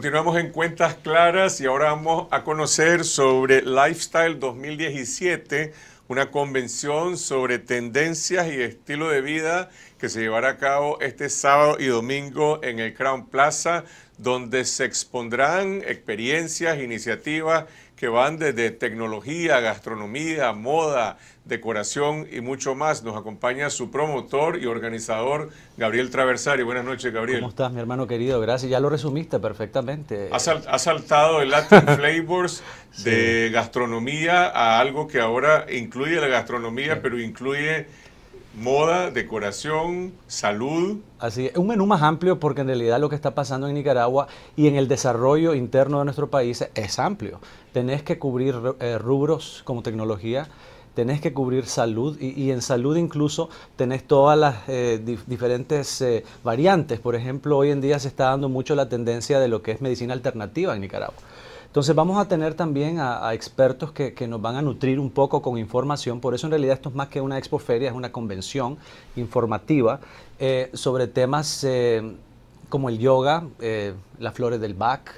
Continuamos en Cuentas Claras y ahora vamos a conocer sobre Lifestyle 2017, una convención sobre tendencias y estilo de vida que se llevará a cabo este sábado y domingo en el Crown Plaza, donde se expondrán experiencias, iniciativas que van desde tecnología, gastronomía, moda, decoración y mucho más. Nos acompaña su promotor y organizador, Gabriel Traversari. Buenas noches, Gabriel. ¿Cómo estás, mi hermano querido? Gracias, ya lo resumiste perfectamente. Ha, saltado el Latin Flavors de gastronomía a algo que ahora incluye la gastronomía, pero incluye moda, decoración, salud. Así es, un menú más amplio porque en realidad lo que está pasando en Nicaragua y en el desarrollo interno de nuestro país es amplio. Tenés que cubrir eh, rubros como tecnología, tenés que cubrir salud y, en salud incluso tenés todas las eh, diferentes eh, variantes. Por ejemplo, hoy en día se está dando mucho la tendencia de lo que es medicina alternativa en Nicaragua. Entonces vamos a tener también a, expertos que, nos van a nutrir un poco con información, por eso en realidad esto es más que una expoferia, es una convención informativa eh, sobre temas eh, como el yoga, eh, las flores del Bach,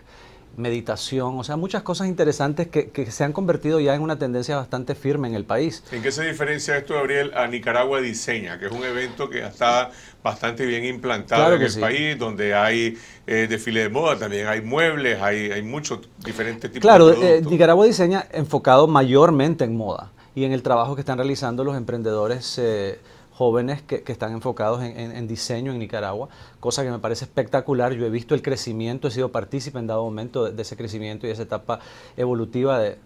meditación, o sea, muchas cosas interesantes que, se han convertido ya en una tendencia bastante firme en el país. ¿En qué se diferencia esto, Gabriel, a Nicaragua Diseña, que es un evento que está bastante bien implantado en el país, donde hay eh, desfile de moda, también hay muebles, hay, muchos diferentes tipos claro, de Claro, eh, Nicaragua Diseña enfocado mayormente en moda y en el trabajo que están realizando los emprendedores. Eh, jóvenes que, están enfocados en, diseño en Nicaragua, cosa que me parece espectacular. Yo he visto el crecimiento, he sido partícipe en dado momento de, ese crecimiento y esa etapa evolutiva de,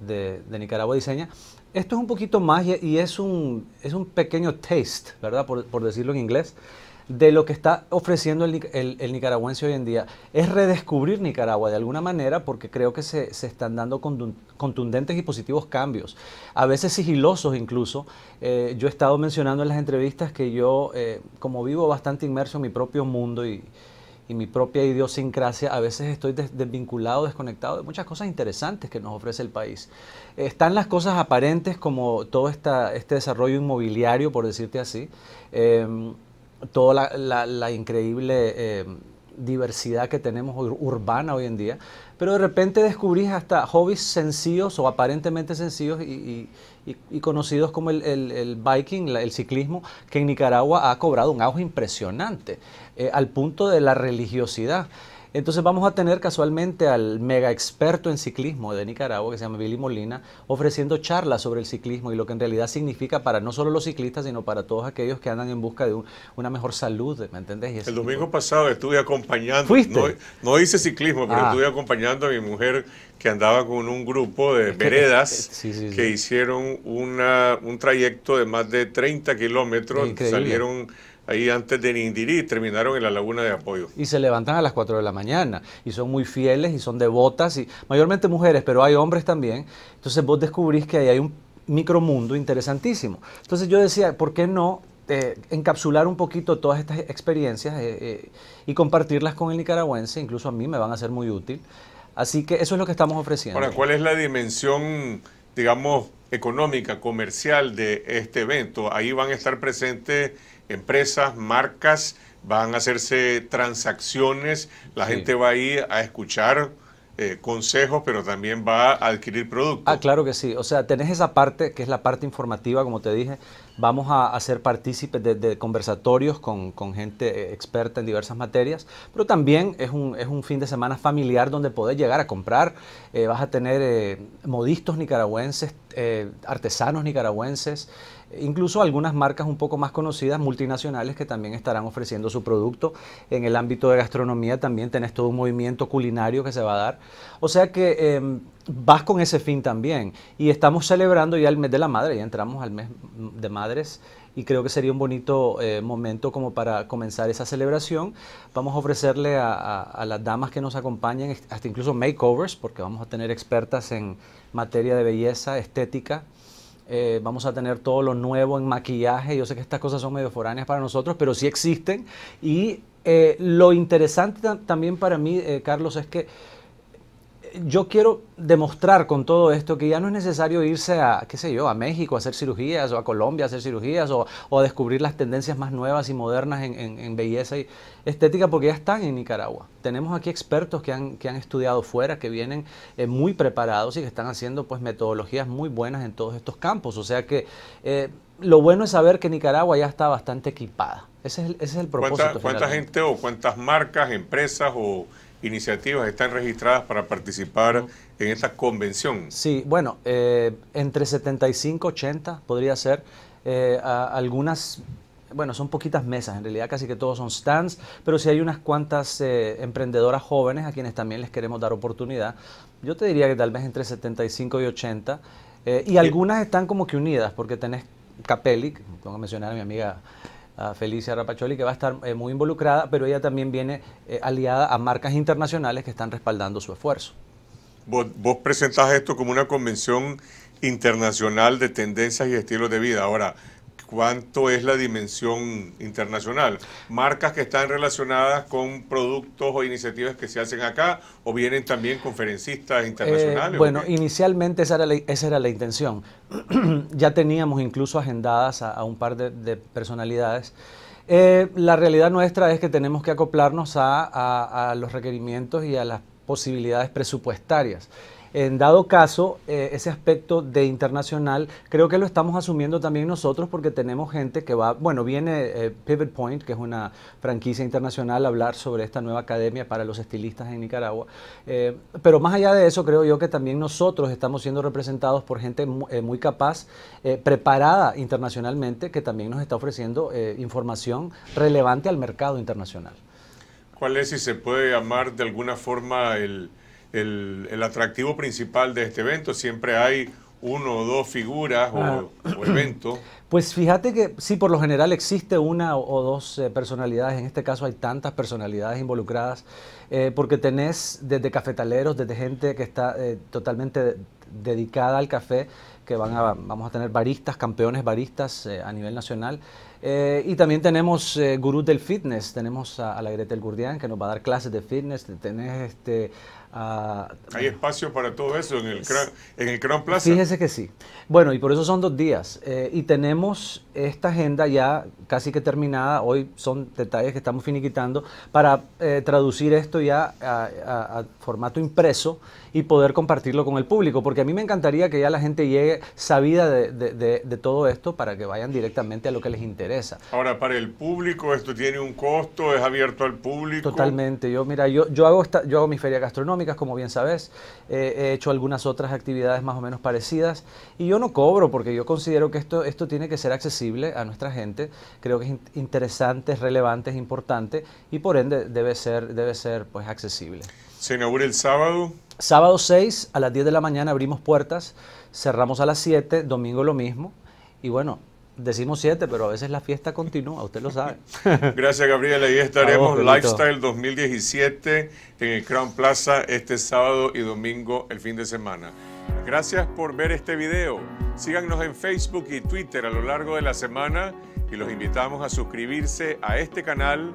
de, Nicaragua Diseña. Esto es un poquito más y, es, un, es un pequeño taste, ¿verdad? por decirlo en inglés, de lo que está ofreciendo el, nicaragüense hoy en día. Es redescubrir Nicaragua de alguna manera porque creo que se, están dando contundentes y positivos cambios, a veces sigilosos incluso. Eh, yo he estado mencionando en las entrevistas que yo, eh, como vivo bastante inmerso en mi propio mundo y, mi propia idiosincrasia, a veces estoy desvinculado, desconectado de muchas cosas interesantes que nos ofrece el país. Están las cosas aparentes como todo esta, este desarrollo inmobiliario, por decirte así. Em, toda la, increíble eh, diversidad que tenemos urbana hoy en día, pero de repente descubrís hasta hobbies sencillos o aparentemente sencillos y, conocidos como el, el biking, el ciclismo, que en Nicaragua ha cobrado un auge impresionante, eh, al punto de la religiosidad. Entonces vamos a tener casualmente al mega experto en ciclismo de Nicaragua, que se llama Billy Molina, ofreciendo charlas sobre el ciclismo y lo que en realidad significa para no solo los ciclistas, sino para todos aquellos que andan en busca de una mejor salud, ¿me entendés? el domingo pasado estuve acompañando, No, hice ciclismo, pero ah. estuve acompañando a mi mujer que andaba con un grupo de veredas que hicieron una, un trayecto de más de 30 kilómetros, salieron ahí antes de Nindirí, terminaron en la laguna de apoyo. Y se levantan a las 4 de la mañana, y son muy fieles, y son devotas, y mayormente mujeres, pero hay hombres también. Entonces vos descubrís que ahí hay un micromundo interesantísimo. Entonces yo decía, ¿por qué no eh, encapsular un poquito todas estas experiencias eh, eh, y compartirlas con el nicaragüense? Incluso a mí me van a ser muy útil. Así que eso es lo que estamos ofreciendo. Ahora, ¿cuál es la dimensión, digamos, económica, comercial de este evento. Ahí van a estar presentes empresas, marcas, van a hacerse transacciones, la gente va a ir a escuchar eh, consejos, pero también va a adquirir productos. Ah, claro que sí. O sea, tenés esa parte que es la parte informativa, como te dije, Vamos a, hacer ser partícipes de, conversatorios con, gente eh, experta en diversas materias, pero también es un, es un fin de semana familiar donde podés llegar a comprar. Eh, vas a tener eh, modistos nicaragüenses, eh, artesanos nicaragüenses, incluso algunas marcas un poco más conocidas, multinacionales, que también estarán ofreciendo su producto. En el ámbito de gastronomía también tenés todo un movimiento culinario que se va a dar. O sea que em, vas con ese fin también. Y estamos celebrando ya el mes de la madre, ya entramos al mes de madre y creo que sería un bonito eh, momento como para comenzar esa celebración. Vamos a ofrecerle a, las damas que nos acompañen, hasta incluso makeovers, porque vamos a tener expertas en materia de belleza, estética. Eh, vamos a tener todo lo nuevo en maquillaje. Yo sé que estas cosas son medio foráneas para nosotros, pero sí existen. Y eh, lo interesante también para mí, Carlos, es que yo quiero demostrar con todo esto que ya no es necesario irse a, qué sé yo, a México a hacer cirugías o a Colombia a hacer cirugías o, a descubrir las tendencias más nuevas y modernas en, belleza y estética porque ya están en Nicaragua. Tenemos aquí expertos que han, que han estudiado fuera, que vienen eh, muy preparados y que están haciendo pues metodologías muy buenas en todos estos campos. O sea que eh, lo bueno es saber que Nicaragua ya está bastante equipada. Ese es el, ese es el propósito. ¿Cuánta gente o cuántas marcas, empresas o iniciativas están registradas para participar en esta convención? Sí, bueno, eh, entre 75, y 80 podría ser. Eh, algunas bueno, son poquitas mesas, en realidad casi que todos son stands, pero si hay unas cuantas eh, emprendedoras jóvenes a quienes también les queremos dar oportunidad. Yo te diría que tal vez entre 75 y 80, y algunas están como que unidas, porque tenés Capelli, tengo que mencionar a mi amiga Felicia Rapacholi, que va a estar eh, muy involucrada, pero ella también viene eh, aliada a marcas internacionales que están respaldando su esfuerzo. Vos, vos presentás esto como una convención internacional de tendencias y estilos de vida. Ahora, cuánto es la dimensión internacional. Marcas que están relacionadas con productos o iniciativas que se hacen acá o vienen también conferencistas eh, internacionales. bueno, inicialmente esa era la, esa era la intención. ya teníamos incluso agendadas a, un par de, personalidades. Eh, la realidad nuestra es que tenemos que acoplarnos a, a los requerimientos y a las posibilidades presupuestarias. En dado caso, eh, ese aspecto de internacional creo que lo estamos asumiendo también nosotros porque tenemos gente que va, bueno, viene eh, Pivot Point, que es una franquicia internacional, a hablar sobre esta nueva academia para los estilistas en Nicaragua. Eh, pero más allá de eso, creo yo que también nosotros estamos siendo representados por gente muy, muy capaz, preparada internacionalmente, que también nos está ofreciendo información relevante al mercado internacional. ¿Cuál es, si se puede llamar de alguna forma, el el, atractivo principal de este evento? Siempre hay uno o dos figuras o, eventos. Pues fíjate que sí, por lo general existe una o dos eh, personalidades, en este caso hay tantas personalidades involucradas, eh, porque tenés desde cafetaleros, desde gente que está eh, totalmente dedicada al café que van vamos a tener baristas, campeones baristas eh, a nivel nacional. Eh, y también tenemos eh, gurús del fitness, tenemos a, a la Gretel Gurdian que nos va a dar clases de fitness, este... Hay espacio para todo eso en el, Crown, en el Crown Plaza. Fíjese que sí. Bueno, y por eso son dos días. y tenemos esta agenda ya casi que terminada, hoy son detalles que estamos finiquitando, para traducir esto ya a, a formato impreso y poder compartirlo con el público, porque porque a mí me encantaría que ya la gente llegue sabida de, todo esto para que vayan directamente a lo que les interesa. Ahora, para el público, ¿esto tiene un costo? ¿Es abierto al público? Totalmente. Yo, mira, yo, yo, hago, esta, yo hago mis ferias gastronómicas, como bien sabes. Eh, he hecho algunas otras actividades más o menos parecidas. Y yo no cobro porque yo considero que esto, esto tiene que ser accesible a nuestra gente. Creo que es interesante, es relevante, es importante y por ende debe ser, debe ser pues accesible. Se inaugura el sábado. Sábado 6 a las 10 de la mañana abrimos puertas, cerramos a las 7, domingo lo mismo. Y bueno, decimos 7, pero a veces la fiesta continúa, usted lo sabe. Gracias, Gabriel. Ahí estaremos Lifestyle 2017 en el Crown Plaza este sábado y domingo el fin de semana. Gracias por ver este video. Síganos en Facebook y Twitter a lo largo de la semana y los invitamos a suscribirse a este canal